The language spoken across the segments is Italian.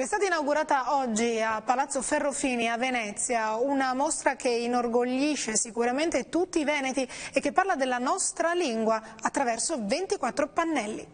È stata inaugurata oggi a Palazzo Ferrofini a Venezia una mostra che inorgoglisce sicuramente tutti i veneti e che parla della nostra lingua attraverso 24 pannelli.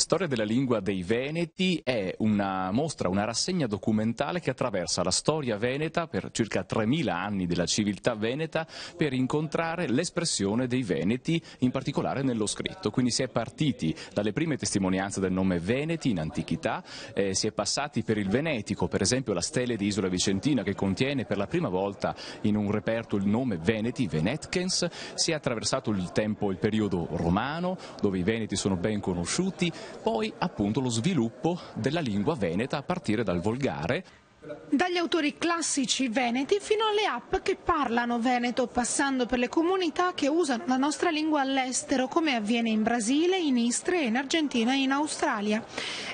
Storia della lingua dei Veneti è una mostra, una rassegna documentale che attraversa la storia veneta per circa 3.000 anni della civiltà veneta per incontrare l'espressione dei Veneti, in particolare nello scritto. Quindi si è partiti dalle prime testimonianze del nome Veneti in antichità, eh, si è passati per il Venetico, per esempio la stele di Isola Vicentina che contiene per la prima volta in un reperto il nome Veneti, Venetkens, si è attraversato il tempo, il periodo romano, dove i Veneti sono ben conosciuti, poi appunto lo sviluppo della lingua veneta a partire dal volgare. Dagli autori classici veneti fino alle app che parlano veneto, passando per le comunità che usano la nostra lingua all'estero, come avviene in Brasile, in Istria, in Argentina e in Australia.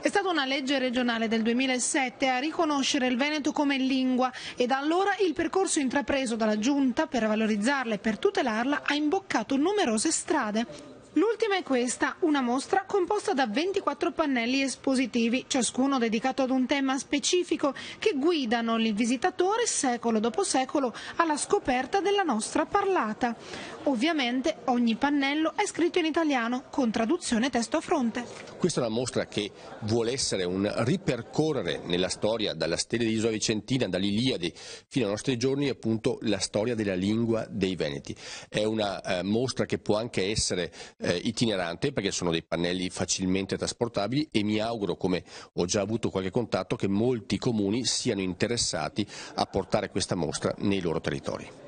È stata una legge regionale del 2007 a riconoscere il veneto come lingua e da allora il percorso intrapreso dalla Giunta per valorizzarla e per tutelarla ha imboccato numerose strade. L'ultima è questa, una mostra composta da 24 pannelli espositivi, ciascuno dedicato ad un tema specifico, che guidano il visitatore secolo dopo secolo alla scoperta della nostra parlata. Ovviamente ogni pannello è scritto in italiano, con traduzione testo a fronte. Questa è una mostra che vuole essere un ripercorrere nella storia, dalla stella Isola vicentina, dall'Iliade, fino ai nostri giorni, appunto la storia della lingua dei Veneti. È una eh, mostra che può anche essere eh, itinerante perché sono dei pannelli facilmente trasportabili e mi auguro, come ho già avuto qualche contatto, che molti comuni siano interessati a portare questa mostra nei loro territori.